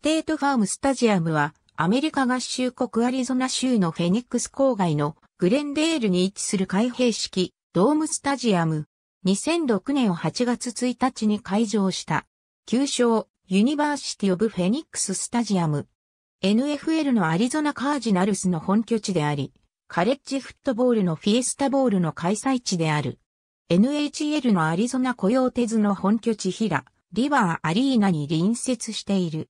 ステートファームスタジアムは、アメリカ合衆国アリゾナ州のフェニックス郊外のグレンデールに位置する開閉式ドームスタジアム。2006年8月1日に開場した。旧称ユニバーシティオブフェニックススタジアム。NFL のアリゾナカージナルスの本拠地であり、カレッジフットボールのフィエスタボールの開催地である。NHL のアリゾナコヨーテズの本拠地ヒラ、リバーアリーナに隣接している。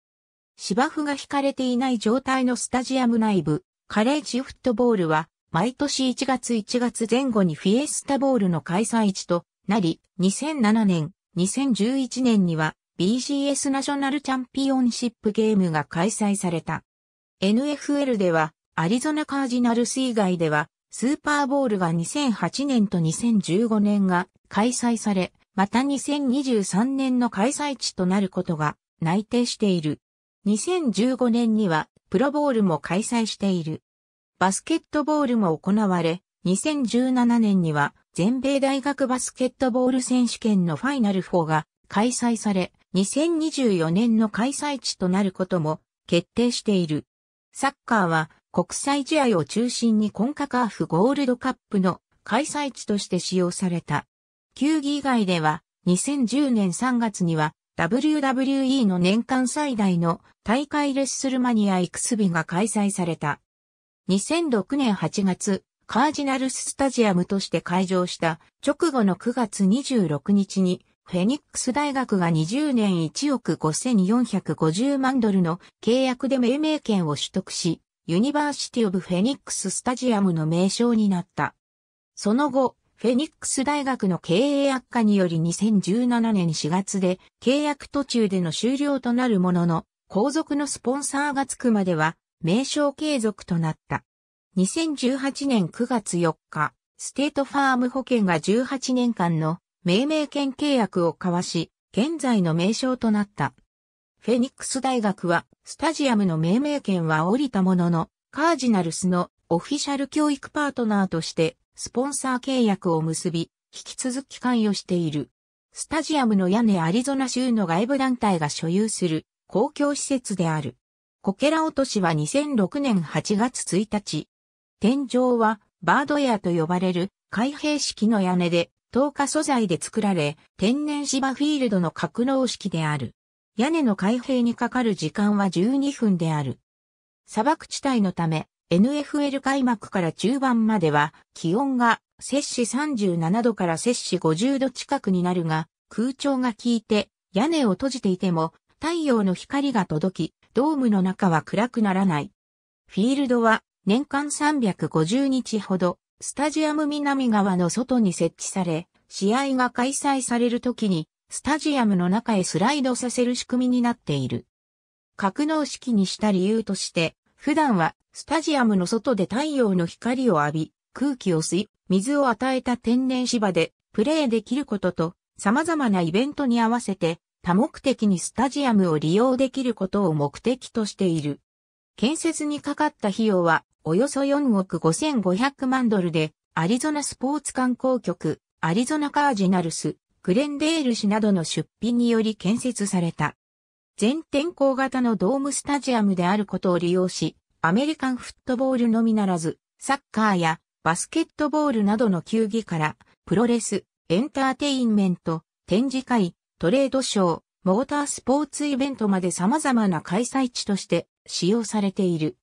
芝生が敷かれていない状態のスタジアム内部、カレッジフットボールは、毎年1月1月前後にフィエスタボールの開催地となり、2007年、2011年には BGS ナショナルチャンピオンシップゲームが開催された。NFL では、アリゾナカージナルス以外では、スーパーボールが2008年と2015年が開催され、また2023年の開催地となることが内定している。2015年にはプロボールも開催している。バスケットボールも行われ、2017年には全米大学バスケットボール選手権のファイナル4が開催され、2024年の開催地となることも決定している。サッカーは国際試合を中心にコンカカーフゴールドカップの開催地として使用された。球技以外では2010年3月には WWE の年間最大の大会レッスルマニアイクスビが開催された。2006年8月、カージナルススタジアムとして開場した直後の9月26日に、フェニックス大学が20年1億5450万ドルの契約で命名権を取得し、ユニバーシティオブフェニックススタジアムの名称になった。その後、フェニックス大学の経営悪化により2017年4月で契約途中での終了となるものの、後続のスポンサーがつくまでは名称継続となった。2018年9月4日、ステートファーム保険が18年間の命名権契約を交わし、現在の名称となった。フェニックス大学は、スタジアムの命名権は降りたものの、カージナルスのオフィシャル教育パートナーとしてスポンサー契約を結び、引き続き関与している。スタジアムの屋根アリゾナ州の外部団体が所有する公共施設である。こけら落としは2006年8月1日。天井はバードエアと呼ばれる開閉式の屋根で透過素材で作られ、天然芝フィールドの格納式である。屋根の開閉にかかる時間は12分である。砂漠地帯のため、NFL 開幕から中盤までは気温が摂氏37度から摂氏50度近くになるが、空調が効いて屋根を閉じていても太陽の光が届き、ドームの中は暗くならない。フィールドは年間350日ほど、スタジアム南側の外に設置され、試合が開催される時に、スタジアムの中へスライドさせる仕組みになっている。格納式にした理由として、普段はスタジアムの外で太陽の光を浴び、空気を吸い、水を与えた天然芝でプレーできることと、様々なイベントに合わせて多目的にスタジアムを利用できることを目的としている。建設にかかった費用はおよそ4億5500万ドルで、アリゾナスポーツ観光局、アリゾナカージナルス、グレンデール氏などの出品により建設された。全天候型のドームスタジアムであることを利用し、アメリカンフットボールのみならず、サッカーやバスケットボールなどの球技から、プロレス、エンターテインメント、展示会、トレードショー、モータースポーツイベントまで様々な開催地として使用されている。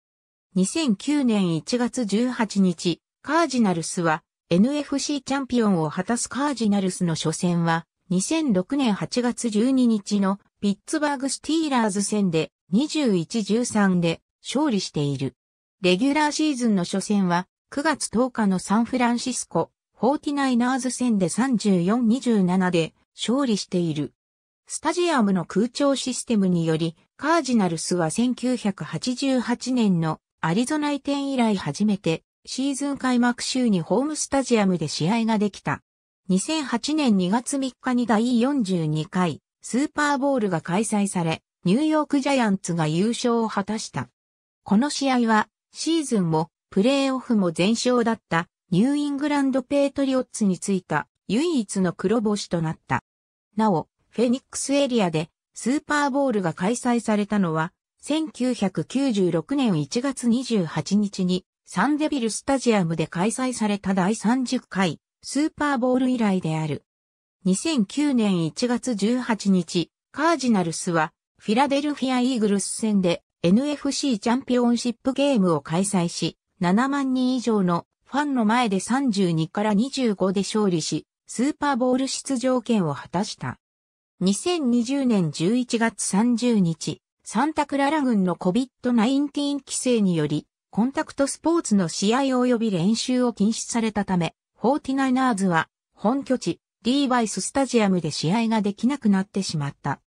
2009年1月18日、カージナルスは NFC チャンピオンを果たすカージナルスの初戦は2006年8月12日のピッツバーグスティーラーズ戦で21-13で勝利している。レギュラーシーズンの初戦は9月10日のサンフランシスコ、フォーティナイナーズ戦で34-27で勝利している。スタジアムの空調システムにより、カージナルスは1988年のアリゾナ移転以来初めてシーズン開幕週にホームスタジアムで試合ができた。2008年2月3日に第42回スーパーボールが開催され、ニューヨークジャイアンツが優勝を果たした。この試合は、シーズンも、プレーオフも全勝だったニューイングランドペートリオッツについた唯一の黒星となった。なお、フェニックスエリアでスーパーボールが開催されたのは、1996年1月28日にサンデビルスタジアムで開催された第30回スーパーボール以来である。2009年1月18日、カージナルスはフィラデルフィアイーグルス戦で NFC チャンピオンシップゲームを開催し、7万人以上のファンの前で32から25で勝利し、スーパーボール出場権を果たした。2020年11月30日、サンタクララ軍の COVID-19 規制により、コンタクトスポーツの試合及び練習を禁止されたため、フォーティナイナーズは、本拠地、リーバイススタジアムで試合ができなくなってしまった。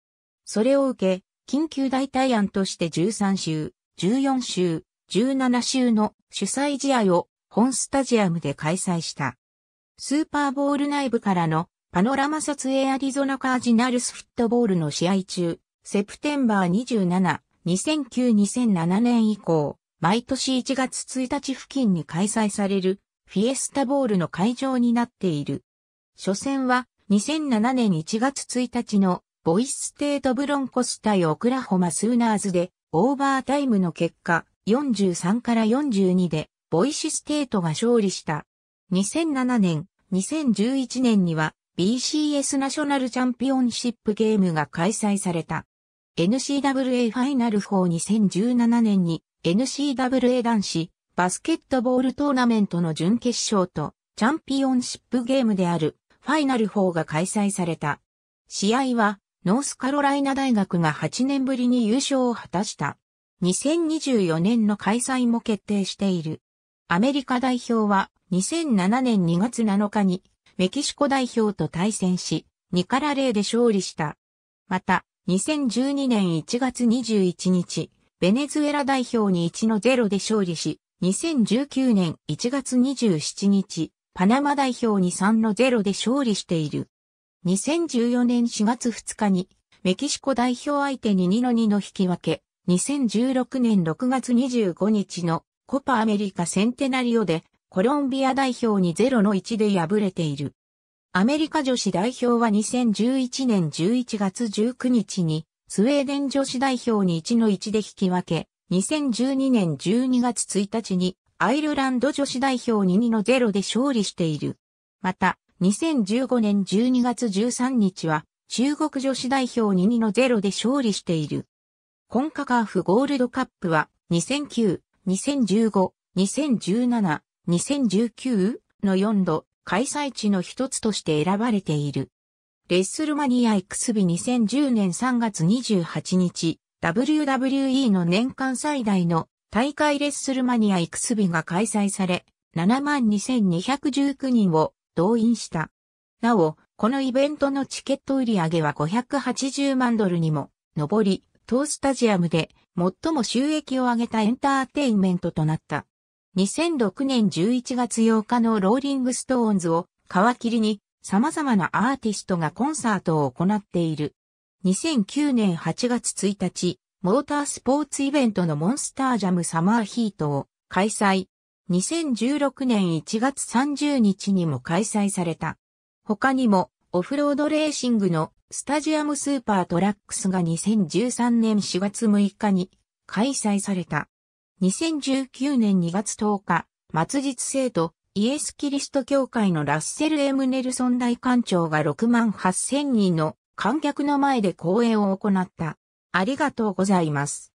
それを受け、緊急代替案として13週、14週、17週の主催試合を本スタジアムで開催した。スーパーボール内部からのパノラマ撮影アリゾナカージナルスフットボールの試合中、セプテンバー27、2009-2007年以降、毎年1月1日付近に開催されるフィエスタボールの会場になっている。初戦は2007年1月1日のボイスステートブロンコス対オクラホマスーナーズでオーバータイムの結果43から42でボイシステートが勝利した。2007年、2011年には BCS ナショナルチャンピオンシップゲームが開催された。n c w a ファイナル42017年に n c w a 男子バスケットボールトーナメントの準決勝とチャンピオンシップゲームであるファイナル4が開催された。試合は、ノースカロライナ大学が8年ぶりに優勝を果たした。2024年の開催も決定している。アメリカ代表は2007年2月7日にメキシコ代表と対戦し、2から0で勝利した。また、2012年1月21日、ベネズエラ代表に1の0で勝利し、2019年1月27日、パナマ代表に3の0で勝利している。2014年4月2日に、メキシコ代表相手に2の2の引き分け、2016年6月25日のコパアメリカセンテナリオでコロンビア代表に0の1で敗れている。アメリカ女子代表は2011年11月19日にスウェーデン女子代表に1の1で引き分け、2012年12月1日にアイルランド女子代表に2の0で勝利している。また、2015年12月13日は、中国女子代表に2の0で勝利している。コンカカーフゴールドカップは、2009、2015、2017、2019の4度、開催地の一つとして選ばれている。レッスルマニア x 日2010年3月28日、WWE の年間最大の大会レッスルマニアイクスビが開催され、72,219人を動員した。なお、このイベントのチケット売り上げは580万ドルにも上り、当スタジアムで最も収益を上げたエンターテインメントとなった。2006年11月8日のローリングストーンズを皮切りに様々なアーティストがコンサートを行っている。2009年8月1日、モータースポーツイベントのモンスタージャムサマーヒートを開催。2016年1月30日にも開催された。他にもオフロードレーシングのスタジアムスーパートラックスが2013年4月6日に開催された。2019年2月10日、末日生徒イエス・キリスト教会のラッセル・エムネルソン大館長が6万8000人の観客の前で講演を行った。ありがとうございます。